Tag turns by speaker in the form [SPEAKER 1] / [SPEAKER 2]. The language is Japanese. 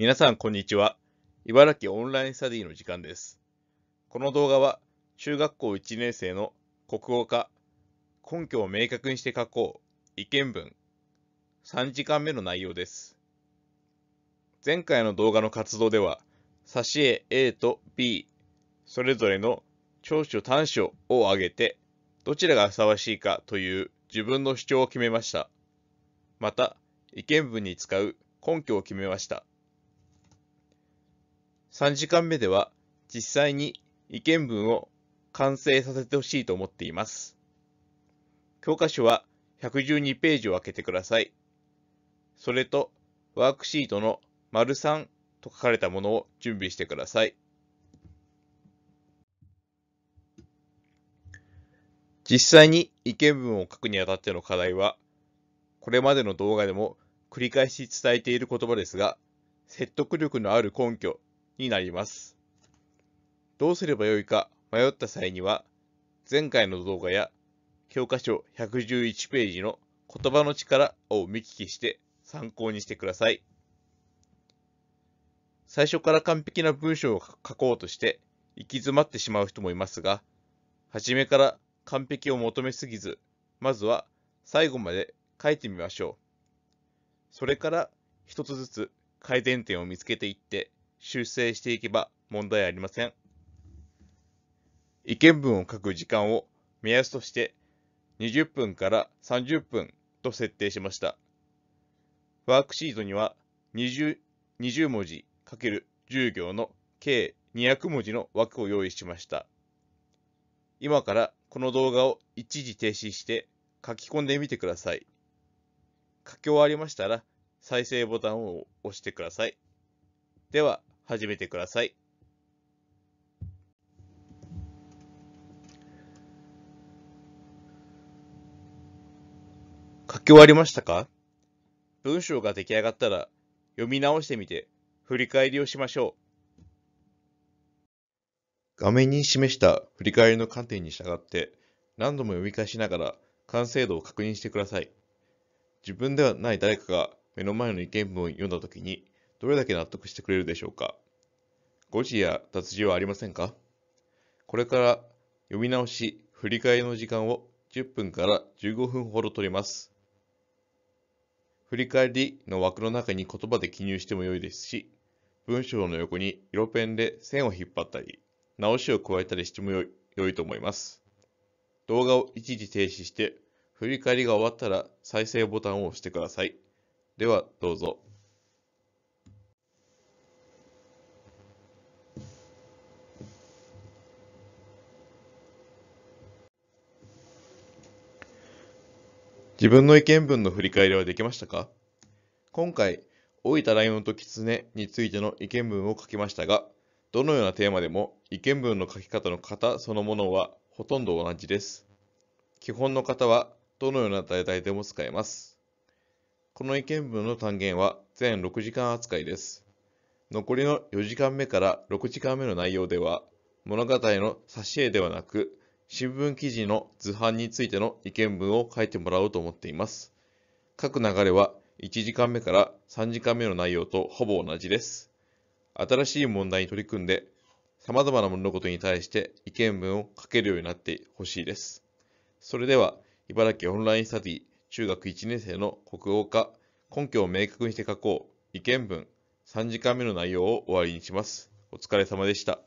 [SPEAKER 1] 皆さん、こんにちは。茨城オンラインスタディの時間です。この動画は、中学校1年生の国語科、根拠を明確にして書こう、意見文、3時間目の内容です。前回の動画の活動では、挿絵 A と B、それぞれの長所短所を挙げて、どちらがふさわしいかという自分の主張を決めました。また、意見文に使う根拠を決めました。3時間目では実際に意見文を完成させてほしいと思っています。教科書は112ページを開けてください。それと、ワークシートの丸3と書かれたものを準備してください。実際に意見文を書くにあたっての課題は、これまでの動画でも繰り返し伝えている言葉ですが、説得力のある根拠になります。どうすればよいか迷った際には、前回の動画や教科書111ページの言葉の力を見聞きして参考にしてください。最初から完璧な文章を書こうとして行き詰まってしまう人もいますが、初めから完璧を求めすぎず、まずは最後まで書いてみましょう。それから一つずつ改善点を見つけていって、修正していけば問題ありません。意見文を書く時間を目安として20分から30分と設定しました。ワークシートには 20, 20文字 ×10 行の計200文字の枠を用意しました。今からこの動画を一時停止して書き込んでみてください。書き終わりましたら再生ボタンを押してください。では、始めてください。書き終わりましたか文章が出来上がったら読み直してみて振り返りをしましょう。画面に示した振り返りの観点に従って何度も読み返しながら完成度を確認してください。自分ではない誰かが目の前の意見文を読んだ時にどれだけ納得してくれるでしょうか誤字や脱字はありませんかこれから読み直し、振り返りの時間を10分から15分ほど取ります。振り返りの枠の中に言葉で記入しても良いですし、文章の横に色ペンで線を引っ張ったり、直しを加えたりしても良いと思います。動画を一時停止して、振り返りが終わったら再生ボタンを押してください。では、どうぞ。自分の意見文の振り返りはできましたか今回、老いたライオンとキツネについての意見文を書きましたが、どのようなテーマでも意見文の書き方の型そのものはほとんど同じです。基本の型はどのような題材でも使えます。この意見文の単元は全6時間扱いです。残りの4時間目から6時間目の内容では、物語の挿絵ではなく、新聞記事の図版についての意見文を書いてもらおうと思っています。各流れは1時間目から3時間目の内容とほぼ同じです。新しい問題に取り組んで、様々な物事に対して意見文を書けるようになってほしいです。それでは、茨城オンラインスタディ中学1年生の国語科、根拠を明確にして書こう、意見文、3時間目の内容を終わりにします。お疲れ様でした。